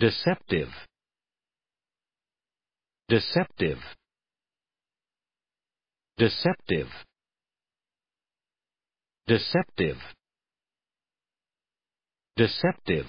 deceptive deceptive deceptive deceptive deceptive